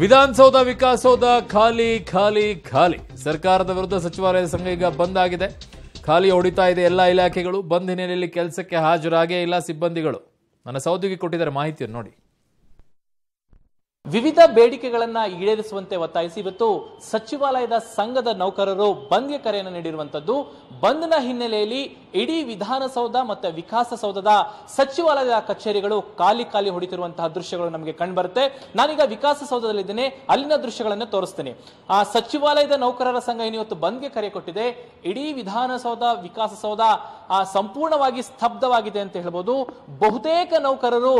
ವಿಧಾನಸೌಧ ವಿಕಾಸೌಧ ಖಾಲಿ ಖಾಲಿ ಖಾಲಿ ಸರ್ಕಾರದ ವಿರುದ್ಧ ಸಚಿವಾಲಯದ ಸಂಘ ಈಗ ಬಂದ್ ಆಗಿದೆ ಖಾಲಿ ಹೊಡಿತಾ ಇದೆ ಎಲ್ಲ ಇಲಾಖೆಗಳು ಬಂದ್ ಹಿನ್ನೆಲೆಯಲ್ಲಿ ಕೆಲಸಕ್ಕೆ ಹಾಜರಾಗೇ ಇಲ್ಲ ಸಿಬ್ಬಂದಿಗಳು ನನ್ನ ಸೌದಿಗೆ ಕೊಟ್ಟಿದ್ದಾರೆ ಮಾಹಿತಿಯನ್ನು ನೋಡಿ ವಿವಿಧ ಬೇಡಿಕೆಗಳನ್ನ ಈಡೇರಿಸುವಂತೆ ಒತ್ತಾಯಿಸಿ ಇವತ್ತು ಸಚಿವಾಲಯದ ಸಂಘದ ನೌಕರರು ಬಂದ್ಗೆ ಕರೆಯನ್ನು ನೀಡಿರುವಂತದ್ದು ಬಂದ್ನ ಹಿನ್ನೆಲೆಯಲ್ಲಿ ಇಡೀ ವಿಧಾನಸೌಧ ಮತ್ತು ವಿಕಾಸಸೌಧದ ಸಚಿವಾಲಯದ ಕಚೇರಿಗಳು ಖಾಲಿ ಖಾಲಿ ಹೊಡಿತಿರುವಂತಹ ದೃಶ್ಯಗಳು ನಮಗೆ ಕಂಡುಬರುತ್ತೆ ನಾನೀಗ ಇದ್ದೇನೆ ಅಲ್ಲಿನ ದೃಶ್ಯಗಳನ್ನು ತೋರಿಸ್ತೇನೆ ಆ ಸಚಿವಾಲಯದ ನೌಕರರ ಸಂಘ ಇನ್ನಿವತ್ತು ಇವತ್ತು ಬಂದ್ಗೆ ಕರೆ ಕೊಟ್ಟಿದೆ ಇಡೀ ವಿಧಾನಸೌಧ ವಿಕಾಸಸೌಧ ಸಂಪೂರ್ಣವಾಗಿ ಸ್ತಬ್ಧವಾಗಿದೆ ಅಂತ ಹೇಳ್ಬೋದು ಬಹುತೇಕ ನೌಕರರು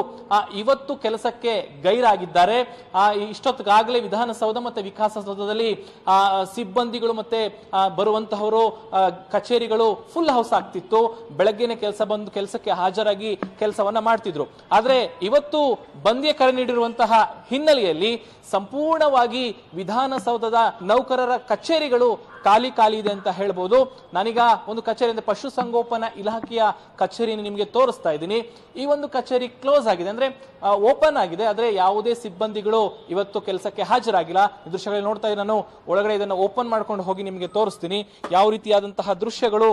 ಇವತ್ತು ಕೆಲಸಕ್ಕೆ ಗೈರಾಗಿದ್ದಾರೆ ಆ ಇಷ್ಟೊತ್ತಿಗಾಗಲೇ ವಿಧಾನಸೌಧ ಮತ್ತು ವಿಕಾಸಸೌಧದಲ್ಲಿ ಸಿಬ್ಬಂದಿಗಳು ಮತ್ತೆ ಬರುವಂತಹವರು ಕಚೇರಿಗಳು ಫುಲ್ ಹೌಸ್ ಆಗ್ತಿದೆ ಆಗ್ತಿತ್ತು ಬೆಳಗ್ಗೆನೆ ಕೆಲಸ ಬಂದು ಕೆಲಸಕ್ಕೆ ಹಾಜರಾಗಿ ಕೆಲಸವನ್ನ ಮಾಡ್ತಿದ್ರು ಆದರೆ ಇವತ್ತು ಬಂದ್ಗೆ ಕರೆ ನೀಡಿರುವಂತಹ ಹಿನ್ನೆಲೆಯಲ್ಲಿ ಸಂಪೂರ್ಣವಾಗಿ ವಿಧಾನಸೌಧದ ನೌಕರರ ಕಚೇರಿಗಳು ಖಾಲಿ ಖಾಲಿ ಇದೆ ಅಂತ ಹೇಳ್ಬೋದು ನಾನೀಗ ಒಂದು ಕಚೇರಿ ಅಂದ್ರೆ ಪಶುಸಂಗೋಪನಾ ಇಲಾಖೆಯ ಕಚೇರಿಯನ್ನು ನಿಮಗೆ ತೋರಿಸ್ತಾ ಇದ್ದೀನಿ ಈ ಒಂದು ಕಚೇರಿ ಕ್ಲೋಸ್ ಆಗಿದೆ ಅಂದ್ರೆ ಓಪನ್ ಆಗಿದೆ ಆದರೆ ಯಾವುದೇ ಸಿಬ್ಬಂದಿಗಳು ಇವತ್ತು ಕೆಲಸಕ್ಕೆ ಹಾಜರಾಗಿಲ್ಲ ದೃಶ್ಯಗಳಲ್ಲಿ ನೋಡ್ತಾ ಇದ್ದೀನಿ ನಾನು ಒಳಗಡೆ ಇದನ್ನು ಓಪನ್ ಮಾಡ್ಕೊಂಡು ಹೋಗಿ ನಿಮಗೆ ತೋರಿಸ್ತೀನಿ ಯಾವ ರೀತಿಯಾದಂತಹ ದೃಶ್ಯಗಳು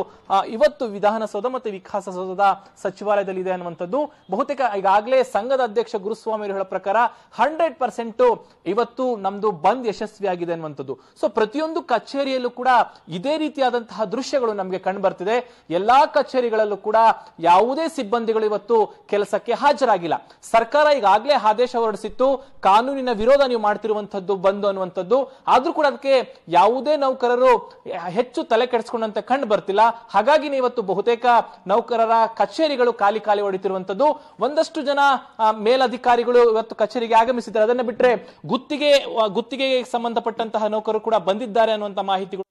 ಇವತ್ತು ವಿಧಾನಸೌಧ ಮತ್ತು ವಿಕಾಸಸೌಧದ ಸಚಿವಾಲಯದಲ್ಲಿ ಇದೆ ಅನ್ನುವಂಥದ್ದು ಬಹುತೇಕ ಈಗಾಗಲೇ ಸಂಘದ ಅಧ್ಯಕ್ಷ ಗುರುಸ್ವಾಮಿ ಹೇಳೋ ಪ್ರಕಾರ ಹಂಡ್ರೆಡ್ ಪರ್ಸೆಂಟ್ ಇವತ್ತು ನಮ್ದು ಬಂದ್ ಯಶಸ್ವಿಯಾಗಿದೆ ಅನ್ನುವಂಥದ್ದು ಸೊ ಪ್ರತಿಯೊಂದು ಕಚೇರಿಯಲ್ಲೂ ಕೂಡ ಇದೇ ರೀತಿಯಾದಂತಹ ದೃಶ್ಯಗಳು ನಮಗೆ ಕಂಡುಬರ್ತಿದೆ ಎಲ್ಲಾ ಕಚೇರಿಗಳಲ್ಲೂ ಕೂಡ ಯಾವುದೇ ಸಿಬ್ಬಂದಿಗಳು ಇವತ್ತು ಕೆಲಸಕ್ಕೆ ಹಾಜರಾಗಿಲ್ಲ ಸರ್ಕಾರ ಈಗಾಗಲೇ ಆದೇಶ ಹೊರಡಿಸಿತ್ತು ಕಾನೂನಿನ ವಿರೋಧ ನೀವು ಮಾಡ್ತಿರುವಂತದ್ದು ಬಂದು ಅನ್ನುವಂಥದ್ದು ಆದ್ರೂ ಕೂಡ ಅದಕ್ಕೆ ಯಾವುದೇ ನೌಕರರು ಹೆಚ್ಚು ತಲೆ ಕೆಡಿಸಿಕೊಂಡಂತೆ ಕಂಡು ಬರ್ತಿಲ್ಲ ಹಾಗಾಗಿ ಇವತ್ತು ಬಹುತೇಕ ನೌಕರರ ಕಚೇರಿಗಳು ಖಾಲಿ ಖಾಲಿ ಹೊಡಿತಿರುವಂತದ್ದು ಒಂದಷ್ಟು ಜನ ಮೇಲಧಿಕಾರಿಗಳು ಇವತ್ತು ಕಚೇರಿಗೆ ಆಗಮಿಸಿದ್ದಾರೆ ಅದನ್ನ ಬಿಟ್ಟರೆ ಗುತ್ತಿಗೆ ಗುತ್ತಿಗೆಗೆ ಸಂಬಂಧಪಟ್ಟಂತಹ ನೌಕರರು ಕೂಡ ಬಂದಿದ್ದಾರೆ ಅನ್ನುವಂತ ಮಾಹಿತಿ